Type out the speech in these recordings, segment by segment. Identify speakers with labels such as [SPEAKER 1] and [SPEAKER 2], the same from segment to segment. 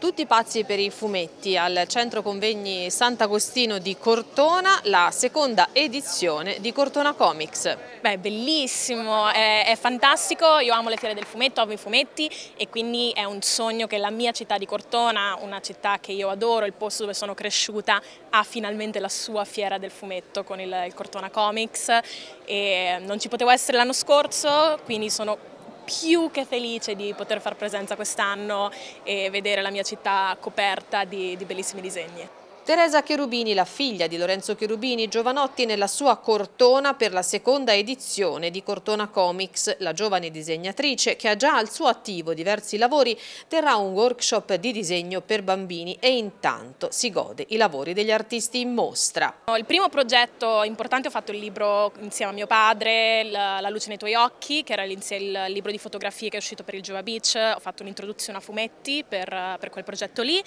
[SPEAKER 1] Tutti pazzi per i fumetti al centro convegni Sant'Agostino di Cortona, la seconda edizione di Cortona Comics.
[SPEAKER 2] Beh, bellissimo, è, è, fantastico, io amo le fiere del fumetto, amo i fumetti e quindi è un sogno che la mia città di Cortona, una città che io adoro, il posto dove sono cresciuta, ha finalmente la sua fiera del fumetto con il, il Cortona Comics e non ci potevo essere l'anno scorso, quindi sono più che felice di poter far presenza quest'anno e vedere la mia città coperta di, di bellissimi disegni.
[SPEAKER 1] Teresa Cherubini, la figlia di Lorenzo Cherubini Giovanotti, nella sua Cortona per la seconda edizione di Cortona Comics. La giovane disegnatrice, che ha già al suo attivo diversi lavori, terrà un workshop di disegno per bambini e intanto si gode i lavori degli artisti in mostra.
[SPEAKER 2] Il primo progetto importante ho fatto il libro insieme a mio padre, La luce nei tuoi occhi, che era il libro di fotografie che è uscito per il Giova Beach. Ho fatto un'introduzione a fumetti per, per quel progetto lì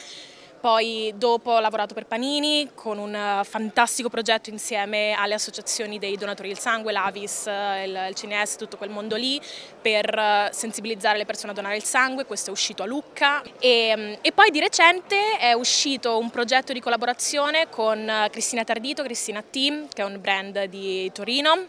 [SPEAKER 2] poi dopo ho lavorato per Panini con un eh, fantastico progetto insieme alle associazioni dei donatori del sangue, l'Avis, eh, il, il CNS, tutto quel mondo lì per eh, sensibilizzare le persone a donare il sangue, questo è uscito a Lucca e, mm, e poi di recente è uscito un progetto di collaborazione con Cristina Tardito, Cristina Team che è un brand di Torino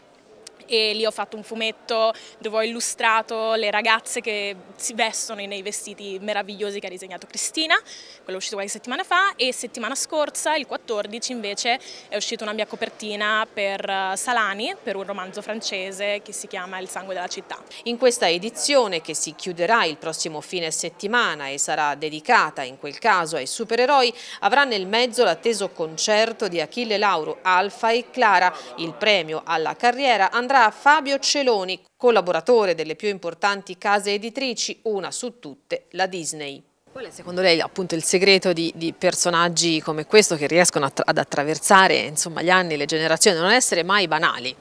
[SPEAKER 2] e lì ho fatto un fumetto dove ho illustrato le ragazze che si vestono nei vestiti meravigliosi che ha disegnato Cristina, quello è uscito qualche settimana fa e settimana scorsa, il 14 invece, è uscita una mia copertina per eh, Salani, per un romanzo francese che si chiama Il sangue della città.
[SPEAKER 1] In questa edizione che si chiuderà il prossimo fine settimana e sarà dedicata in quel caso ai supereroi, avrà nel mezzo l'atteso concerto di Achille Lauro, Alfa e Clara. Il premio alla carriera andrà avrà Fabio Celoni, collaboratore delle più importanti case editrici, una su tutte, la Disney. Qual è secondo lei appunto il segreto di, di personaggi come questo che riescono ad attraversare insomma, gli anni, le generazioni, non essere mai banali?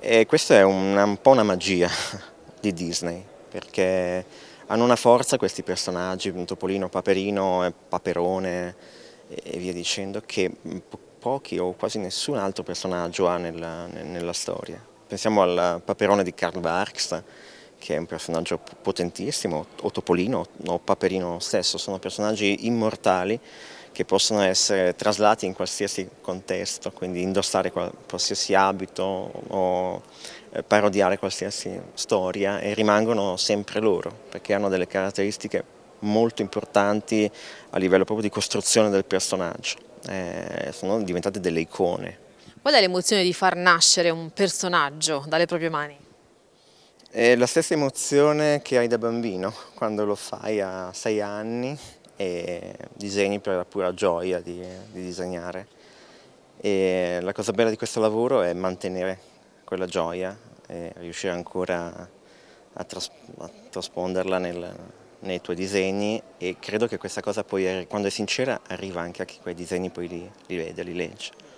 [SPEAKER 3] E eh, questa è una, un po' una magia di Disney, perché hanno una forza questi personaggi, Topolino, Paperino, eh, Paperone e via dicendo, che mm, pochi o quasi nessun altro personaggio ha nella, nella storia. Pensiamo al Paperone di Karl Barks, che è un personaggio potentissimo, o Topolino o Paperino stesso, sono personaggi immortali che possono essere traslati in qualsiasi contesto, quindi indossare qualsiasi abito o eh, parodiare qualsiasi storia e rimangono sempre loro, perché hanno delle caratteristiche molto importanti a livello proprio di costruzione del personaggio eh, sono diventate delle icone.
[SPEAKER 1] Qual è l'emozione di far nascere un personaggio dalle proprie mani?
[SPEAKER 3] È la stessa emozione che hai da bambino, quando lo fai a sei anni e disegni per la pura gioia di, di disegnare. E la cosa bella di questo lavoro è mantenere quella gioia e riuscire ancora a, tras a trasponderla nel, nei tuoi disegni e credo che questa cosa poi quando è sincera arriva anche a chi quei disegni poi li, li vede, li legge.